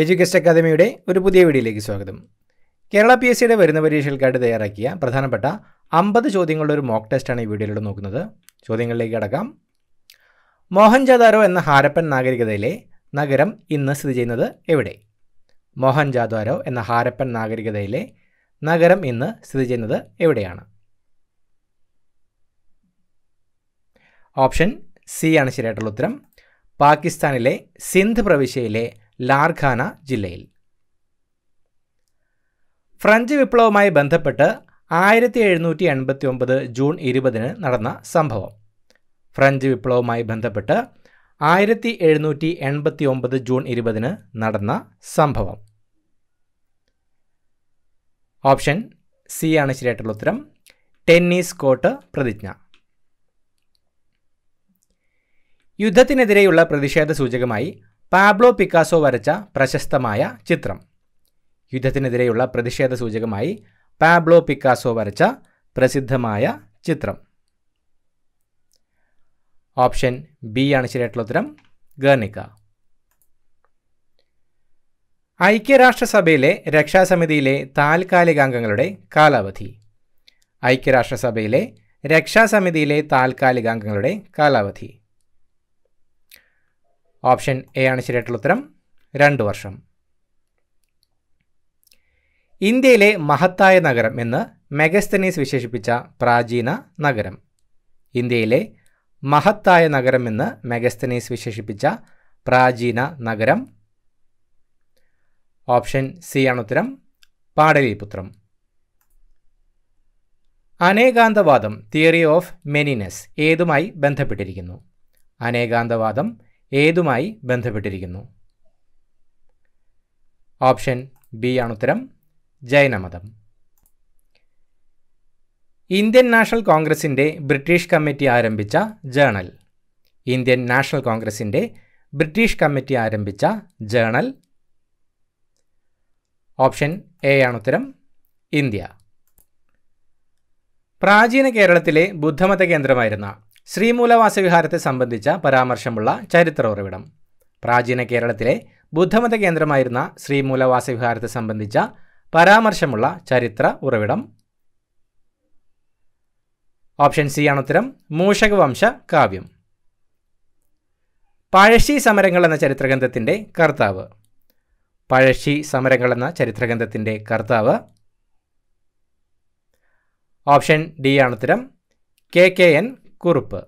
എഡ്യൂക്കേസ്റ്റ് അക്കാദമിയുടെ ഒരു പുതിയ വീഡിയോയിലേക്ക് സ്വാഗതം കേരള പി എസ് സിയുടെ വരുന്ന പരീക്ഷകൾക്കായിട്ട് തയ്യാറാക്കിയ പ്രധാനപ്പെട്ട അമ്പത് ചോദ്യങ്ങളുടെ ഒരു മോക്ക് ടെസ്റ്റാണ് ഈ വീഡിയോയിലൂടെ നോക്കുന്നത് ചോദ്യങ്ങളിലേക്ക് കടക്കാം മോഹൻജാദാരോ എന്ന ഹാരപ്പൻ നാഗരികതയിലെ നഗരം ഇന്ന് സ്ഥിതി ചെയ്യുന്നത് എവിടെ മോഹൻജാദാരോ എന്ന ഹാരപ്പൻ നാഗരികതയിലെ നഗരം ഇന്ന് സ്ഥിതി ചെയ്യുന്നത് എവിടെയാണ് ഓപ്ഷൻ സി ആണ് ശരിയായിട്ടുള്ള ഉത്തരം പാകിസ്ഥാനിലെ സിന്ധ് പ്രവിശ്യയിലെ ലാർഖാന ജില്ലയിൽ ഫ്രഞ്ച് വിപ്ലവവുമായി ബന്ധപ്പെട്ട് ആയിരത്തി എഴുന്നൂറ്റി എൺപത്തി ഒമ്പത് ജൂൺ ഇരുപതിന് നടന്ന സംഭവം ഫ്രഞ്ച് വിപ്ലവവുമായി ബന്ധപ്പെട്ട് ആയിരത്തി എഴുന്നൂറ്റി എൺപത്തി ഒമ്പത് ജൂൺ ഇരുപതിന് നടന്ന സംഭവം ഓപ്ഷൻ സി ആണ് ശരിയായിട്ടുള്ള ഉത്തരം ടെന്നീസ് കോട്ട് പ്രതിജ്ഞ യുദ്ധത്തിനെതിരെയുള്ള പ്രതിഷേധ സൂചകമായി പാബ്ലോ പിക്കാസോ വരച്ച പ്രശസ്തമായ ചിത്രം യുദ്ധത്തിനെതിരെയുള്ള പ്രതിഷേധ സൂചകമായി പാബ്ലോ പിക്കാസോ വരച്ച പ്രസിദ്ധമായ ചിത്രം ഓപ്ഷൻ ബി ആണ് ശരിയായിട്ടുള്ള ഉത്തരം ഗർണിക്ക ഐക്യരാഷ്ട്രസഭയിലെ രക്ഷാസമിതിയിലെ താൽക്കാലികാംഗങ്ങളുടെ കാലാവധി ഐക്യരാഷ്ട്രസഭയിലെ രക്ഷാസമിതിയിലെ താൽക്കാലികാംഗങ്ങളുടെ കാലാവധി ഓപ്ഷൻ എ ആണ് ശരിയായിട്ടുള്ള ഉത്തരം രണ്ട് വർഷം ഇന്ത്യയിലെ മഹത്തായ നഗരം എന്ന് മെഗസ്തനീസ് വിശേഷിപ്പിച്ച പ്രാചീന നഗരം ഇന്ത്യയിലെ മഹത്തായ നഗരം എന്ന് മെഗസ്തനീസ് വിശേഷിപ്പിച്ച പ്രാചീന നഗരം ഓപ്ഷൻ സി ആണ് ഉത്തരം പാടലിപുത്രം അനേകാന്തവാദം തിയറി ഓഫ് മെനിനസ് ഏതുമായി ബന്ധപ്പെട്ടിരിക്കുന്നു അനേകാന്തവാദം ഏതുമായി ബന്ധപ്പെട്ടിരിക്കുന്നു ഓപ്ഷൻ ബി ആണ് ഉത്തരം ജൈനമതം ഇന്ത്യൻ നാഷണൽ കോൺഗ്രസിൻ്റെ ബ്രിട്ടീഷ് കമ്മിറ്റി ആരംഭിച്ച ജേണൽ ഇന്ത്യൻ നാഷണൽ കോൺഗ്രസിൻ്റെ ബ്രിട്ടീഷ് കമ്മിറ്റി ആരംഭിച്ച ജേണൽ ഓപ്ഷൻ എ ആണ് ഉത്തരം ഇന്ത്യ പ്രാചീന കേരളത്തിലെ ബുദ്ധമത കേന്ദ്രമായിരുന്ന ശ്രീമൂലവാസവിഹാരത്തെ സംബന്ധിച്ച പരാമർശമുള്ള ചരിത്ര ഉറവിടം പ്രാചീന കേരളത്തിലെ ബുദ്ധമത കേന്ദ്രമായിരുന്ന ശ്രീമൂലവാസവിഹാരത്തെ സംബന്ധിച്ച പരാമർശമുള്ള ചരിത്ര ഉറവിടം ഓപ്ഷൻ സി ആണ് ഉത്തരം മൂഷകവംശ കാവ്യം പഴശ്ശി സമരങ്ങൾ എന്ന ചരിത്രഗ്രന്ഥത്തിൻ്റെ കർത്താവ് പഴശ്ശി സമരങ്ങൾ എന്ന ചരിത്രഗ്രന്ഥത്തിൻ്റെ കർത്താവ് ഓപ്ഷൻ ഡി ആണ് ഉത്തരം കെ കെ എൻ കുറിപ്പ്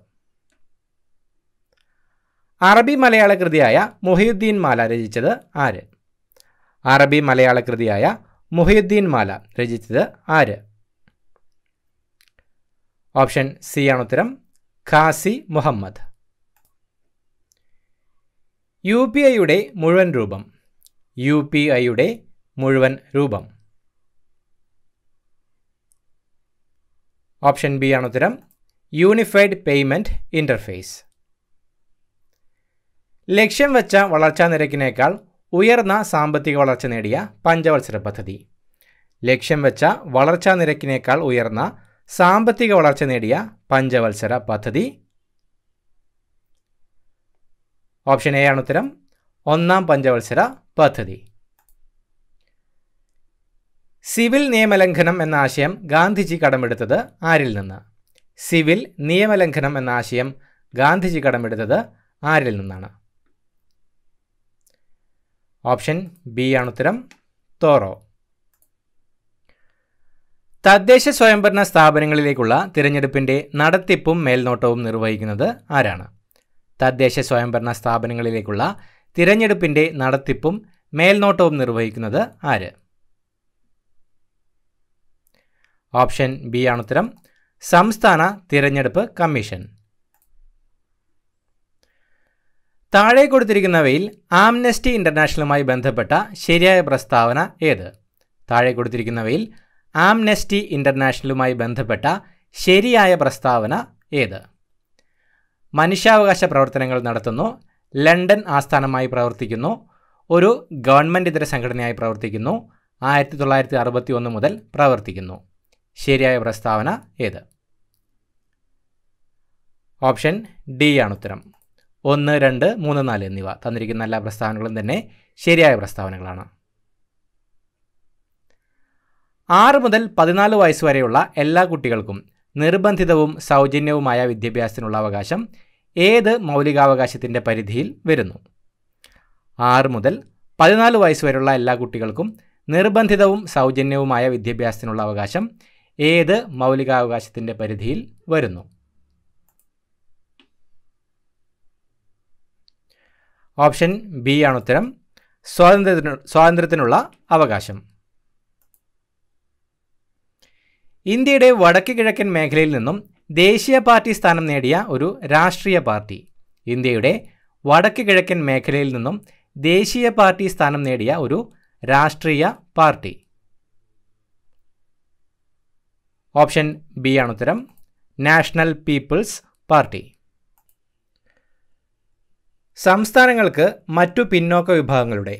അറബി മലയാള കൃതിയായ മുഹിയുദ്ദീൻ മാല രചിച്ചത് ആര് അറബി മലയാള കൃതിയായ മുഹിയുദ്ദീൻ മാല രചിച്ചത് ആര് ഓപ്ഷൻ സി ആണ് ഉത്തരം ഖാസി മുഹമ്മദ് യു പി ഐയുടെ മുഴുവൻ രൂപം യു പി ഐയുടെ മുഴുവൻ രൂപം ഓപ്ഷൻ ബി ആണ് ഉത്തരം യൂണിഫൈഡ് പേയ്മെൻറ്റ് ഇൻ്റർഫേസ് ലക്ഷ്യം വെച്ച വളർച്ചാ നിരക്കിനേക്കാൾ ഉയർന്ന സാമ്പത്തിക വളർച്ച നേടിയ പഞ്ചവത്സര പദ്ധതി ലക്ഷ്യം വെച്ച വളർച്ചാ നിരക്കിനേക്കാൾ ഉയർന്ന സാമ്പത്തിക വളർച്ച നേടിയ പഞ്ചവത്സര പദ്ധതി ഓപ്ഷൻ എ ആണ് ഉത്തരം ഒന്നാം പഞ്ചവത്സര പദ്ധതി സിവിൽ നിയമലംഘനം എന്ന ആശയം ഗാന്ധിജി കടമെടുത്തത് ആരിൽ നിന്ന് സിവിൽ നിയമലംഘനം എന്ന ആശയം ഗാന്ധിജി കടമെടുത്തത് ആരിൽ നിന്നാണ് ഓപ്ഷൻ ബി ആണ് ഉത്തരം തോറോ തദ്ദേശ സ്വയംഭരണ സ്ഥാപനങ്ങളിലേക്കുള്ള തിരഞ്ഞെടുപ്പിൻ്റെ നടത്തിപ്പും മേൽനോട്ടവും നിർവഹിക്കുന്നത് ആരാണ് തദ്ദേശ സ്വയംഭരണ സ്ഥാപനങ്ങളിലേക്കുള്ള തിരഞ്ഞെടുപ്പിൻ്റെ നടത്തിപ്പും മേൽനോട്ടവും നിർവഹിക്കുന്നത് ആര് ഓപ്ഷൻ ബി ആണ് ഉത്തരം സംസ്ഥാന തിരഞ്ഞെടുപ്പ് കമ്മീഷൻ താഴെ കൊടുത്തിരിക്കുന്നവയിൽ ആംനസ്റ്റി ഇൻ്റർനാഷണലുമായി ബന്ധപ്പെട്ട ശരിയായ പ്രസ്താവന ഏത് താഴെ കൊടുത്തിരിക്കുന്നവയിൽ ആംനസ്റ്റി ഇൻ്റർനാഷണലുമായി ബന്ധപ്പെട്ട ശരിയായ പ്രസ്താവന ഏത് മനുഷ്യാവകാശ പ്രവർത്തനങ്ങൾ നടത്തുന്നു ലണ്ടൻ ആസ്ഥാനമായി പ്രവർത്തിക്കുന്നു ഒരു ഗവൺമെൻറ് ഇതര സംഘടനയായി പ്രവർത്തിക്കുന്നു ആയിരത്തി തൊള്ളായിരത്തി അറുപത്തി ഒന്ന് മുതൽ പ്രവർത്തിക്കുന്നു ശരിയായ പ്രസ്താവന ഏത് ഓപ്ഷൻ ഡി ആണ് ഉത്തരം ഒന്ന് രണ്ട് മൂന്ന് നാല് എന്നിവ തന്നിരിക്കുന്ന എല്ലാ പ്രസ്താവനകളും തന്നെ ശരിയായ പ്രസ്താവനകളാണ് ആറ് മുതൽ പതിനാല് വയസ്സ് വരെയുള്ള എല്ലാ കുട്ടികൾക്കും നിർബന്ധിതവും സൗജന്യവുമായ വിദ്യാഭ്യാസത്തിനുള്ള അവകാശം ഏത് മൗലികാവകാശത്തിൻ്റെ പരിധിയിൽ വരുന്നു ആറ് മുതൽ പതിനാല് വയസ്സ് വരെയുള്ള എല്ലാ കുട്ടികൾക്കും നിർബന്ധിതവും സൗജന്യവുമായ വിദ്യാഭ്യാസത്തിനുള്ള അവകാശം ഏത് മൗലികാവകാശത്തിൻ്റെ പരിധിയിൽ വരുന്നു ഓപ്ഷൻ ബി ആണ് ഉത്തരം സ്വാതന്ത്ര്യത്തിന് സ്വാതന്ത്ര്യത്തിനുള്ള അവകാശം ഇന്ത്യയുടെ വടക്ക് കിഴക്കൻ മേഖലയിൽ നിന്നും ദേശീയ പാർട്ടി സ്ഥാനം നേടിയ ഒരു രാഷ്ട്രീയ പാർട്ടി ഇന്ത്യയുടെ വടക്ക് കിഴക്കൻ മേഖലയിൽ നിന്നും ദേശീയ പാർട്ടി സ്ഥാനം നേടിയ ഒരു രാഷ്ട്രീയ പാർട്ടി ഓപ്ഷൻ ബി ആണ് ഉത്തരം നാഷണൽ പീപ്പിൾസ് പാർട്ടി സംസ്ഥാനങ്ങൾക്ക് മറ്റു പിന്നോക്ക വിഭാഗങ്ങളുടെ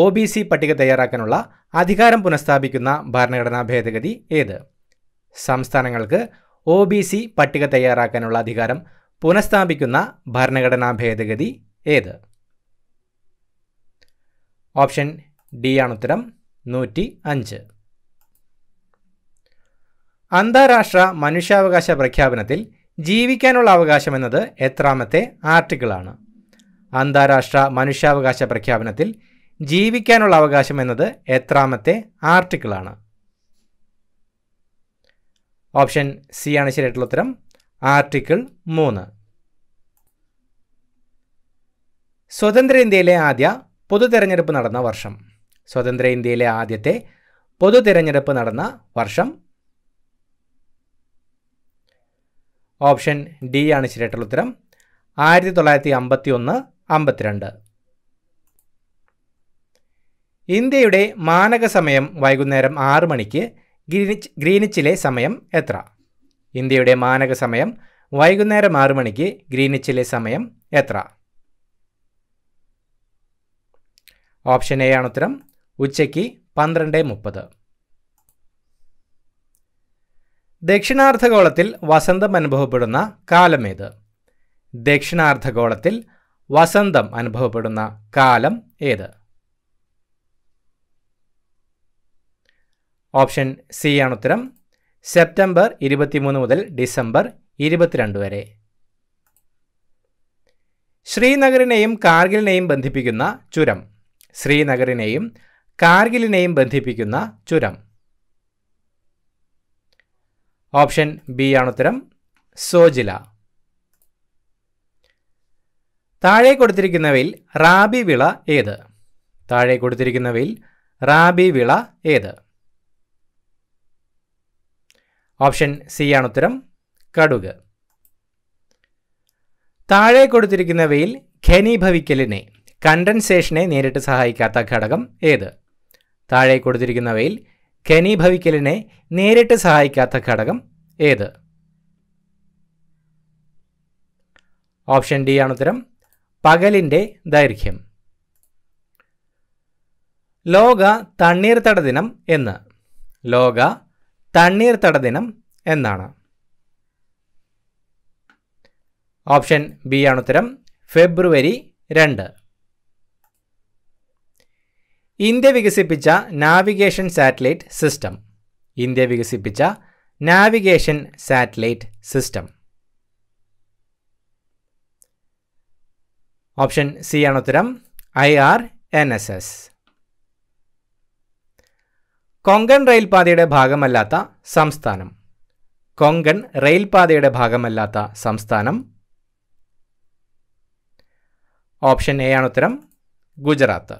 ഒ ബി സി പട്ടിക തയ്യാറാക്കാനുള്ള അധികാരം പുനഃസ്ഥാപിക്കുന്ന ഭരണഘടനാ ഭേദഗതി ഏത് സംസ്ഥാനങ്ങൾക്ക് ഒ ബി സി പട്ടിക തയ്യാറാക്കാനുള്ള അധികാരം പുനഃസ്ഥാപിക്കുന്ന ഭരണഘടനാ ഭേദഗതി ഏത് ഓപ്ഷൻ ഡി ആണ് ഉത്തരം നൂറ്റി അഞ്ച് അന്താരാഷ്ട്ര മനുഷ്യാവകാശ പ്രഖ്യാപനത്തിൽ ജീവിക്കാനുള്ള അവകാശം എന്നത് എത്രാമത്തെ ആർട്ടിക്കിളാണ് അന്താരാഷ്ട്ര മനുഷ്യാവകാശ പ്രഖ്യാപനത്തിൽ ജീവിക്കാനുള്ള അവകാശം എന്നത് എത്രാമത്തെ ആർട്ടിക്കിളാണ് ഓപ്ഷൻ സി ആണ് ശരിയായിട്ടുള്ള ഉത്തരം ആർട്ടിക്കിൾ മൂന്ന് സ്വതന്ത്ര ഇന്ത്യയിലെ ആദ്യ പൊതു തെരഞ്ഞെടുപ്പ് നടന്ന വർഷം സ്വതന്ത്ര ഇന്ത്യയിലെ ആദ്യത്തെ പൊതു തിരഞ്ഞെടുപ്പ് നടന്ന വർഷം ഓപ്ഷൻ ഡി ആണ് ശരിയായിട്ടുള്ള ഉത്തരം ആയിരത്തി തൊള്ളായിരത്തി അമ്പത്തി ഒന്ന് അമ്പത്തിരണ്ട് ഇന്ത്യയുടെ മാനക സമയം വൈകുന്നേരം ആറ് മണിക്ക് ഗ്രീനിച്ച് ഗ്രീനിച്ചിലെ സമയം എത്ര ഇന്ത്യയുടെ മാനക സമയം വൈകുന്നേരം ആറ് മണിക്ക് ഗ്രീനിച്ചിലെ സമയം എത്ര ഓപ്ഷൻ എ ആണ് ഉത്തരം ഉച്ചയ്ക്ക് പന്ത്രണ്ട് മുപ്പത് ദക്ഷിണാർത്ഥഗോളത്തിൽ വസന്തം അനുഭവപ്പെടുന്ന കാലമേത് ദക്ഷിണാർത്ഥഗോളത്തിൽ വസന്തം അനുഭവപ്പെടുന്ന കാലം ഏത് ഓപ്ഷൻ സി ആണ് ഉത്തരം സെപ്റ്റംബർ ഇരുപത്തിമൂന്ന് മുതൽ ഡിസംബർ ഇരുപത്തിരണ്ട് വരെ ശ്രീനഗറിനെയും കാർഗിലിനെയും ബന്ധിപ്പിക്കുന്ന ചുരം ശ്രീനഗറിനെയും കാർഗിലിനെയും ബന്ധിപ്പിക്കുന്ന ചുരം ഓപ്ഷൻ ബി ആണ് ഉത്തരം സോജില താഴെ കൊടുത്തിരിക്കുന്നവയിൽ റാബി വിള ഏത് താഴെ കൊടുത്തിരിക്കുന്നവയിൽ റാബി വിള ഏത് ഓപ്ഷൻ സി ആണ് ഉത്തരം കടുക് താഴെ കൊടുത്തിരിക്കുന്നവയിൽ ഘനീഭവിക്കലിനെ കണ്ടൻസേഷനെ നേരിട്ട് സഹായിക്കാത്ത ഘടകം ഏത് താഴെ കൊടുത്തിരിക്കുന്നവയിൽ ഘനീഭവിക്കലിനെ നേരിട്ട് സഹായിക്കാത്ത ഘടകം ഏത് ഓപ്ഷൻ ഡി ആണ് ഉത്തരം പകലിൻ്റെ ദൈർഘ്യം ലോക തണ്ണീർത്തട ദിനം എന്ന് ലോക തണ്ണീർത്തട ദിനം എന്നാണ് ഓപ്ഷൻ ബി ആണ് ഉത്തരം ഫെബ്രുവരി രണ്ട് ഇന്ത്യ വികസിപ്പിച്ച നാവിഗേഷൻ സാറ്റലൈറ്റ് സിസ്റ്റം ഇന്ത്യ വികസിപ്പിച്ച navigation satellite system option C ആണ് ഉത്തരം I R N S S Konkan റെയിൽപാതയുടെ ഭാഗമല്ലാത്ത സംസ്ഥാനം കൊങ്കൺ റെയിൽപാതയുടെ ഭാഗമല്ലാത്ത സംസ്ഥാനം ഓപ്ഷൻ എ ആണ് ഉത്തരം ഗുജറാത്ത്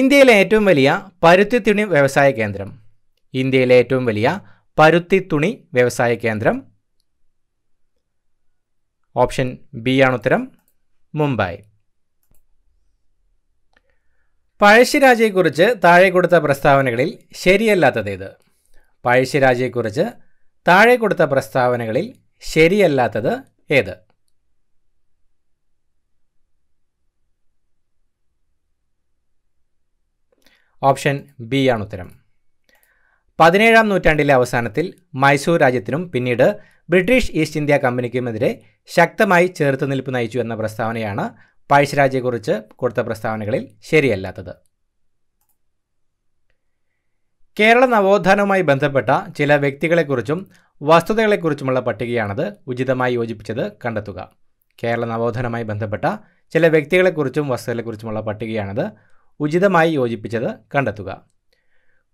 ഇന്ത്യയിലെ ഏറ്റവും വലിയ പരുത്തി തുണി വ്യവസായ കേന്ദ്രം ഇന്ത്യയിലെ ഏറ്റവും വലിയ പരുത്തി തുണി വ്യവസായ കേന്ദ്രം ഓപ്ഷൻ ബി ആണ് ഉത്തരം മുംബൈ പഴശ്ശിരാജയെക്കുറിച്ച് താഴെ കൊടുത്ത പ്രസ്താവനകളിൽ ശരിയല്ലാത്തതേത് പഴശ്ശിരാജയെക്കുറിച്ച് താഴെ കൊടുത്ത പ്രസ്താവനകളിൽ ശരിയല്ലാത്തത് ഏത് ഓപ്ഷൻ ബി ആണ് ഉത്തരം പതിനേഴാം നൂറ്റാണ്ടിലെ അവസാനത്തിൽ മൈസൂർ രാജ്യത്തിനും പിന്നീട് ബ്രിട്ടീഷ് ഈസ്റ്റ് ഇന്ത്യ കമ്പനിക്കുമെതിരെ ശക്തമായി ചേർത്ത് നിൽപ്പ് നയിച്ചു എന്ന പ്രസ്താവനയാണ് പഴശ്ശിരാജയെക്കുറിച്ച് കൊടുത്ത പ്രസ്താവനകളിൽ ശരിയല്ലാത്തത് കേരള നവോത്ഥാനവുമായി ബന്ധപ്പെട്ട ചില വ്യക്തികളെക്കുറിച്ചും വസ്തുതകളെക്കുറിച്ചുമുള്ള പട്ടികയാണത് ഉചിതമായി യോജിപ്പിച്ചത് കണ്ടെത്തുക കേരള നവോത്ഥാനവുമായി ബന്ധപ്പെട്ട ചില വ്യക്തികളെക്കുറിച്ചും വസ്തുതകളെക്കുറിച്ചുമുള്ള പട്ടികയാണത് ഉചിതമായി യോജിപ്പിച്ചത് കണ്ടെത്തുക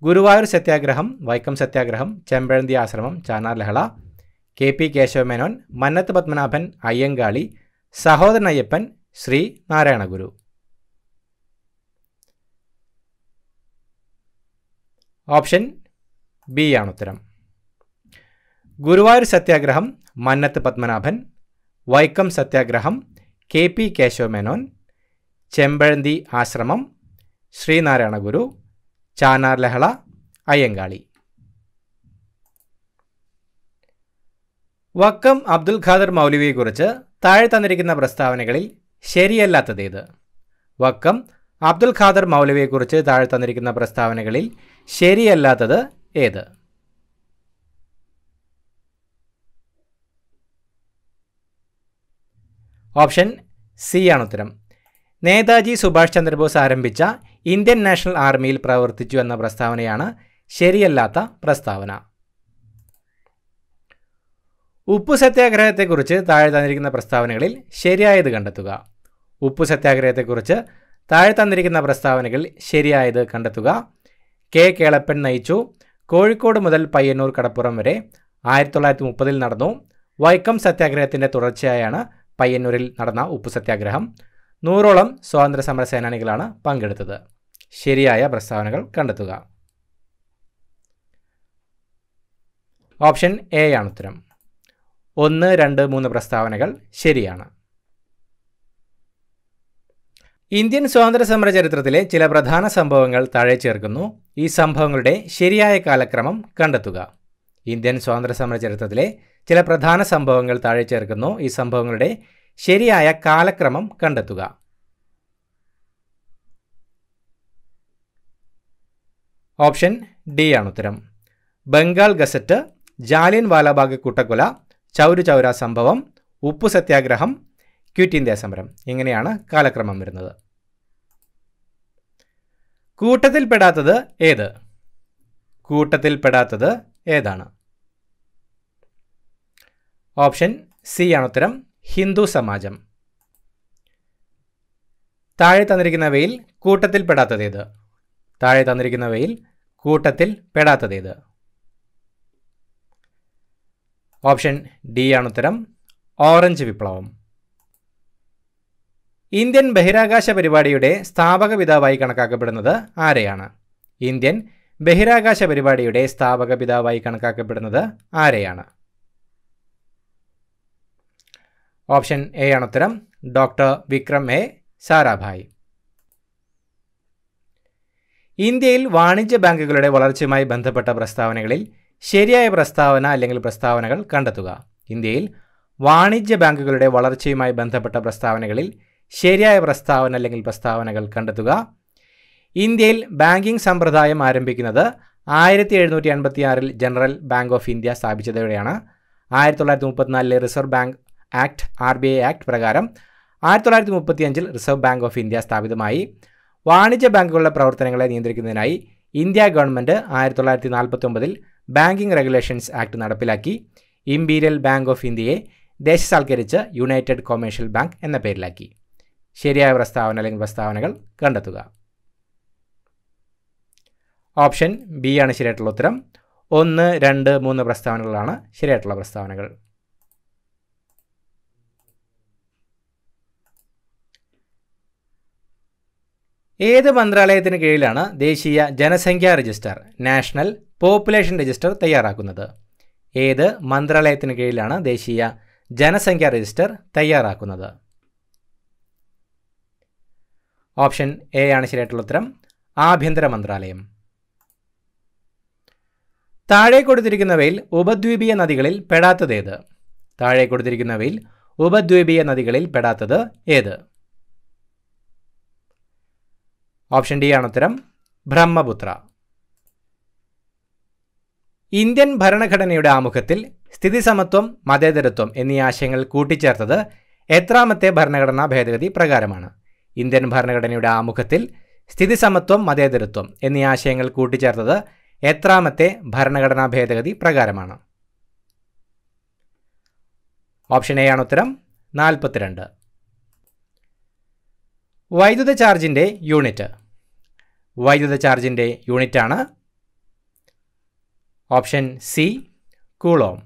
गुरुवायूर सत्याग्रह वैकम सत्याग्रह चेबंदी आश्रम चाना लहल के पी केशव मेनोन मन Padmanabhan अय्यंगा सहोद Ayyappan Shri Narayana Guru option B or Guruvayur सत्याग्रह मन पद्मनाभन वैकम सत्याग्रह के पी केशव मेनोन चेबंदी आश्रम श्री नारायण गुरु ചാനാർ ലഹള അയ്യങ്കാളി വക്കം അബ്ദുൽ ഖാദർ മൗലവിയെക്കുറിച്ച് താഴെ തന്നിരിക്കുന്ന പ്രസ്താവനകളിൽ ശരിയല്ലാത്തതേത് വക്കം അബ്ദുൽ ഖാദർ മൗലവിയെക്കുറിച്ച് താഴെ തന്നിരിക്കുന്ന പ്രസ്താവനകളിൽ ശരിയല്ലാത്തത് ഏത് ഓപ്ഷൻ സി ആണ് ഉത്തരം നേതാജി സുഭാഷ് ചന്ദ്രബോസ് ആരംഭിച്ച ഇന്ത്യൻ നാഷണൽ ആർമിയിൽ പ്രവർത്തിച്ചു എന്ന പ്രസ്താവനയാണ് ശരിയല്ലാത്ത പ്രസ്താവന ഉപ്പു സത്യാഗ്രഹത്തെക്കുറിച്ച് താഴെ തന്നിരിക്കുന്ന പ്രസ്താവനകളിൽ ശരിയായത് കണ്ടെത്തുക ഉപ്പു സത്യാഗ്രഹത്തെക്കുറിച്ച് താഴെ തന്നിരിക്കുന്ന പ്രസ്താവനകളിൽ ശരിയായത് കണ്ടെത്തുക കെ കേളപ്പൻ നയിച്ചു കോഴിക്കോട് മുതൽ പയ്യന്നൂർ കടപ്പുറം വരെ ആയിരത്തി തൊള്ളായിരത്തി മുപ്പതിൽ നടന്നു വൈക്കം സത്യാഗ്രഹത്തിൻ്റെ തുടർച്ചയായാണ് പയ്യന്നൂരിൽ നടന്ന ഉപ്പു സത്യാഗ്രഹം നൂറോളം സ്വാതന്ത്ര്യ സമര സേനാനികളാണ് പങ്കെടുത്തത് ശരിയായ പ്രസ്താവനകൾ കണ്ടെത്തുക ഓപ്ഷൻ എ ആണ് ഉത്തരം ഒന്ന് രണ്ട് മൂന്ന് പ്രസ്താവനകൾ ശരിയാണ് ഇന്ത്യൻ സ്വാതന്ത്ര്യ സമര ചരിത്രത്തിലെ ചില പ്രധാന സംഭവങ്ങൾ താഴെ ചേർക്കുന്നു ഈ സംഭവങ്ങളുടെ ശരിയായ കാലക്രമം കണ്ടെത്തുക ഇന്ത്യൻ സ്വാതന്ത്ര്യ സമര ചരിത്രത്തിലെ ചില പ്രധാന സംഭവങ്ങൾ താഴെ ചേർക്കുന്നു ഈ സംഭവങ്ങളുടെ ശരിയായ കാലക്രമം കണ്ടെത്തുക ഓപ്ഷൻ ഡി ആണ് ഉത്തരം ബംഗാൾ ഗസറ്റ് ജാലിയൻ വാലാബാഗ് കൂട്ടക്കൊല ചൗരു ചൗര സംഭവം ഉപ്പു സത്യാഗ്രഹം ക്വിറ്റ് ഇന്ത്യ സമരം ഇങ്ങനെയാണ് കാലക്രമം വരുന്നത് കൂട്ടത്തിൽപ്പെടാത്തത് ഏത് കൂട്ടത്തിൽപ്പെടാത്തത് ഏതാണ് ഓപ്ഷൻ സി ആണ് ഉത്തരം ഹിന്ദു സമാജം താഴെ തന്നിരിക്കുന്നവയിൽ കൂട്ടത്തിൽപ്പെടാത്തത് ഏത് താഴെ തന്നിരിക്കുന്നവയിൽ കൂട്ടത്തിൽ പെടാത്തതേത് ഓപ്ഷൻ ഡി ആണ് ഉത്തരം ഓറഞ്ച് വിപ്ലവം ഇന്ത്യൻ ബഹിരാകാശ പരിപാടിയുടെ സ്ഥാപക പിതാവായി കണക്കാക്കപ്പെടുന്നത് ആരെയാണ് ഇന്ത്യൻ ബഹിരാകാശ പരിപാടിയുടെ സ്ഥാപക പിതാവായി കണക്കാക്കപ്പെടുന്നത് ആരെയാണ് ഓപ്ഷൻ എ ആണ് ഉത്തരം ഡോക്ടർ വിക്രം എ സാരാഭായ് ഇന്ത്യയിൽ വാണിജ്യ ബാങ്കുകളുടെ വളർച്ചയുമായി ബന്ധപ്പെട്ട പ്രസ്താവനകളിൽ ശരിയായ പ്രസ്താവന അല്ലെങ്കിൽ പ്രസ്താവനകൾ കണ്ടെത്തുക ഇന്ത്യയിൽ വാണിജ്യ ബാങ്കുകളുടെ വളർച്ചയുമായി ബന്ധപ്പെട്ട പ്രസ്താവനകളിൽ ശരിയായ പ്രസ്താവന അല്ലെങ്കിൽ പ്രസ്താവനകൾ കണ്ടെത്തുക ഇന്ത്യയിൽ ബാങ്കിംഗ് സമ്പ്രദായം ആരംഭിക്കുന്നത് ആയിരത്തി എഴുന്നൂറ്റി എൺപത്തി ആറിൽ ജനറൽ ബാങ്ക് ഓഫ് ഇന്ത്യ സ്ഥാപിച്ചതോടെയാണ് ആയിരത്തി തൊള്ളായിരത്തി മുപ്പത്തിനാലിലെ reserve bank act R B I act പ്രകാരം ആയിരത്തി തൊള്ളായിരത്തി മുപ്പത്തിയഞ്ചിൽ റിസർവ് ബാങ്ക് ഓഫ് ഇന്ത്യ സ്ഥാപിതമായി വാണിജ്യ ബാങ്കുകളുടെ പ്രവർത്തനങ്ങളെ നിയന്ത്രിക്കുന്നതിനായി ഇന്ത്യ ഗവൺമെൻറ് ആയിരത്തി തൊള്ളായിരത്തി നാൽപ്പത്തി ഒമ്പതിൽ ബാങ്കിംഗ് റെഗുലേഷൻസ് ആക്ട് നടപ്പിലാക്കി ഇംപീരിയൽ ബാങ്ക് ഓഫ് ഇന്ത്യയെ ദേശസാൽക്കരിച്ച് യുണൈറ്റഡ് കൊമേഴ്ഷ്യൽ ബാങ്ക് എന്ന പേരിലാക്കി ശരിയായ പ്രസ്താവന അല്ലെങ്കിൽ പ്രസ്താവനകൾ കണ്ടെത്തുക ഓപ്ഷൻ ബി ആണ് ശരിയായിട്ടുള്ള ഉത്തരം ഒന്ന് രണ്ട് മൂന്ന് പ്രസ്താവനകളാണ് ശരിയായിട്ടുള്ള പ്രസ്താവനകൾ ഏത് മന്ത്രാലയത്തിന് കീഴിലാണ് ദേശീയ ജനസംഖ്യാ രജിസ്റ്റർ നാഷണൽ പോപ്പുലേഷൻ രജിസ്റ്റർ തയ്യാറാക്കുന്നത് ഏത് മന്ത്രാലയത്തിന് കീഴിലാണ് ദേശീയ ജനസംഖ്യാ രജിസ്റ്റർ തയ്യാറാക്കുന്നത് ഓപ്ഷൻ എ ആണ് ശരിയായിട്ടുള്ള ഉത്തരം ആഭ്യന്തര മന്ത്രാലയം താഴെ കൊടുത്തിരിക്കുന്നവയിൽ ഉപദ്വീപീയ നദികളിൽ പെടാത്തത് ഏത് താഴെ കൊടുത്തിരിക്കുന്നവയിൽ ഉപദ്വീപീയ നദികളിൽ പെടാത്തത് ഏത് ഓപ്ഷൻ ഡി ആണ് ഉത്തരം ബ്രഹ്മപുത്ര ഇന്ത്യൻ ഭരണഘടനയുടെ ആമുഖത്തിൽ സ്ഥിതിസമത്വം മതേതരത്വം എന്നീ ആശയങ്ങൾ കൂട്ടിച്ചേർത്തത് എത്രാമത്തെ ഭരണഘടനാ ഭേദഗതി പ്രകാരമാണ് ഇന്ത്യൻ ഭരണഘടനയുടെ ആമുഖത്തിൽ സ്ഥിതിസമത്വം മതേതരത്വം എന്നീ ആശയങ്ങൾ കൂട്ടിച്ചേർത്തത് എത്രാമത്തെ ഭരണഘടനാ ഭേദഗതി പ്രകാരമാണ് ഓപ്ഷൻ എ ആണ് ഉത്തരം നാൽപ്പത്തിരണ്ട് വൈദ്യുത ചാർജിൻ്റെ യൂണിറ്റ് വൈദ്യുത ചാർജിൻ്റെ യൂണിറ്റാണ് ഓപ്ഷൻ സി കൂളോം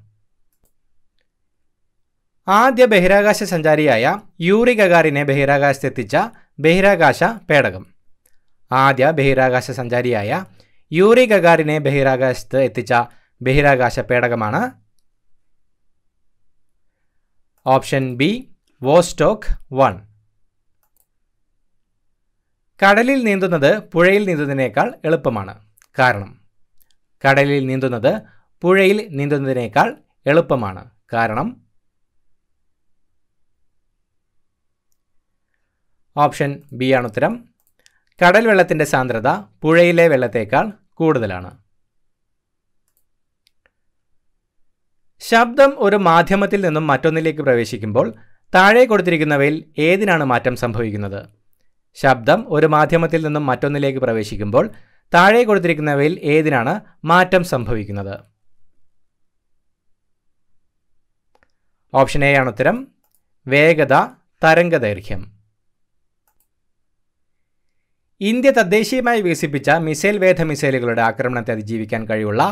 ആദ്യ ബഹിരാകാശ സഞ്ചാരിയായ യൂറി ഗഗാറിനെ ബഹിരാകാശത്തെത്തിച്ച ബഹിരാകാശ പേടകം ആദ്യ ബഹിരാകാശ സഞ്ചാരിയായ യൂറി ഗഗാറിനെ ബഹിരാകാശത്ത് എത്തിച്ച ബഹിരാകാശ പേടകമാണ് ഓപ്ഷൻ ബി വോസ്റ്റോക്ക് വൺ കടലിൽ നീന്തുന്നത് പുഴയിൽ നീന്തുന്നതിനേക്കാൾ എളുപ്പമാണ് കാരണം കടലിൽ നീന്തുന്നത് പുഴയിൽ നീന്തുന്നതിനേക്കാൾ എളുപ്പമാണ് കാരണം ഓപ്ഷൻ ബി ആണ് ഉത്തരം കടൽ വെള്ളത്തിൻ്റെ സാന്ദ്രത പുഴയിലെ വെള്ളത്തേക്കാൾ കൂടുതലാണ് ശബ്ദം ഒരു മാധ്യമത്തിൽ നിന്നും മറ്റൊന്നിലേക്ക് പ്രവേശിക്കുമ്പോൾ താഴെ കൊടുത്തിരിക്കുന്നവയിൽ ഏതിനാണ് മാറ്റം സംഭവിക്കുന്നത് ശബ്ദം ഒരു മാധ്യമത്തിൽ നിന്നും മറ്റൊന്നിലേക്ക് പ്രവേശിക്കുമ്പോൾ താഴെ കൊടുത്തിരിക്കുന്നവയിൽ ഏതിനാണ് മാറ്റം സംഭവിക്കുന്നത് ഓപ്ഷൻ എ ആണ് ഉത്തരം വേഗത തരംഗദൈർഘ്യം ഇന്ത്യ തദ്ദേശീയമായി വികസിപ്പിച്ച മിസൈൽ വേധ മിസൈലുകളുടെ ആക്രമണത്തെ അതിജീവിക്കാൻ കഴിവുള്ള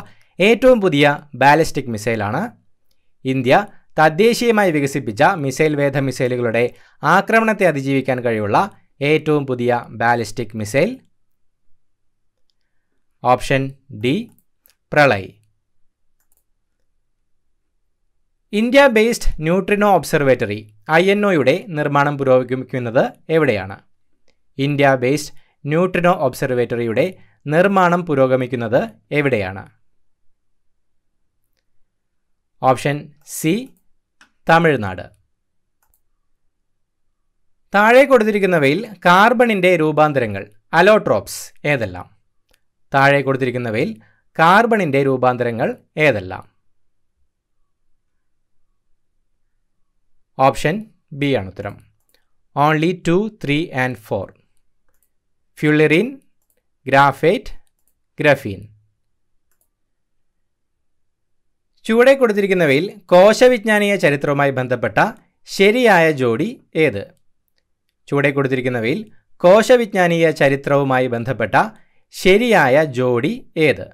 ഏറ്റവും പുതിയ ബാലിസ്റ്റിക് മിസൈലാണ് ഇന്ത്യ തദ്ദേശീയമായി വികസിപ്പിച്ച മിസൈൽ വേധ മിസൈലുകളുടെ ആക്രമണത്തെ അതിജീവിക്കാൻ കഴിവുള്ള ഏറ്റവും പുതിയ ballistic missile option D Pralay India based neutrino observatory I N ഒയുടെ നിർമ്മാണം പുരോഗമിക്കുന്നത് എവിടെയാണ് ഇന്ത്യ ബേസ്ഡ് ന്യൂട്രിനോ ഒബ്സർവേറ്ററിയുടെ നിർമ്മാണം പുരോഗമിക്കുന്നത് എവിടെയാണ് ഓപ്ഷൻ സി തമിഴ്നാട് താഴെ കൊടുത്തിരിക്കുന്നവയിൽ കാർബണിൻ്റെ രൂപാന്തരങ്ങൾ അലോട്രോപ്സ് ഏതെല്ലാം താഴെ കൊടുത്തിരിക്കുന്നവയിൽ കാർബണിൻ്റെ രൂപാന്തരങ്ങൾ ഏതെല്ലാം ഓപ്ഷൻ ബി ആണ് ഉത്തരം only two three and four fullerene graphite graphene ചുവടെ കൊടുത്തിരിക്കുന്നവയിൽ കോശവിജ്ഞാനീയ ചരിത്രവുമായി ബന്ധപ്പെട്ട ശരിയായ ജോഡി ഏത് ചുവടെ കൊടുത്തിരിക്കുന്നവയിൽ കോശവിജ്ഞാനീയ ചരിത്രവുമായി ബന്ധപ്പെട്ട ശരിയായ ജോഡി ഏത്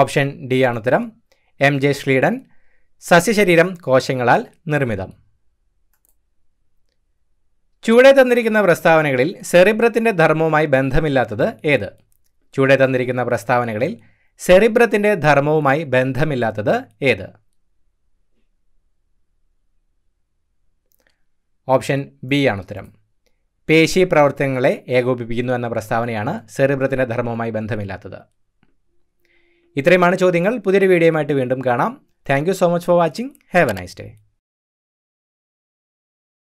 ഓപ്ഷൻ ഡി ആണ് ഉത്തരം എം ജെ ശ്രീഡൻ സസ്യശരീരം കോശങ്ങളാൽ നിർമ്മിതം ചൂടെ തന്നിരിക്കുന്ന പ്രസ്താവനകളിൽ സെറിബ്രത്തിൻ്റെ ധർമ്മവുമായി ബന്ധമില്ലാത്തത് ഏത് ചൂടെ തന്നിരിക്കുന്ന പ്രസ്താവനകളിൽ സെറിബ്രത്തിന്റെ ധർമ്മവുമായി ബന്ധമില്ലാത്തത് ഏത് ഓപ്ഷൻ ബി ആണ് ഉത്തരം പേശി പ്രവർത്തനങ്ങളെ ഏകോപിപ്പിക്കുന്നു എന്ന പ്രസ്താവനയാണ് സെറിബ്രത്തിന്റെ ധർമ്മവുമായി ബന്ധമില്ലാത്തത് ഇത്രയുമാണ് ചോദ്യങ്ങൾ പുതിയൊരു വീഡിയോയുമായിട്ട് വീണ്ടും കാണാം thank so much for watching have a nice day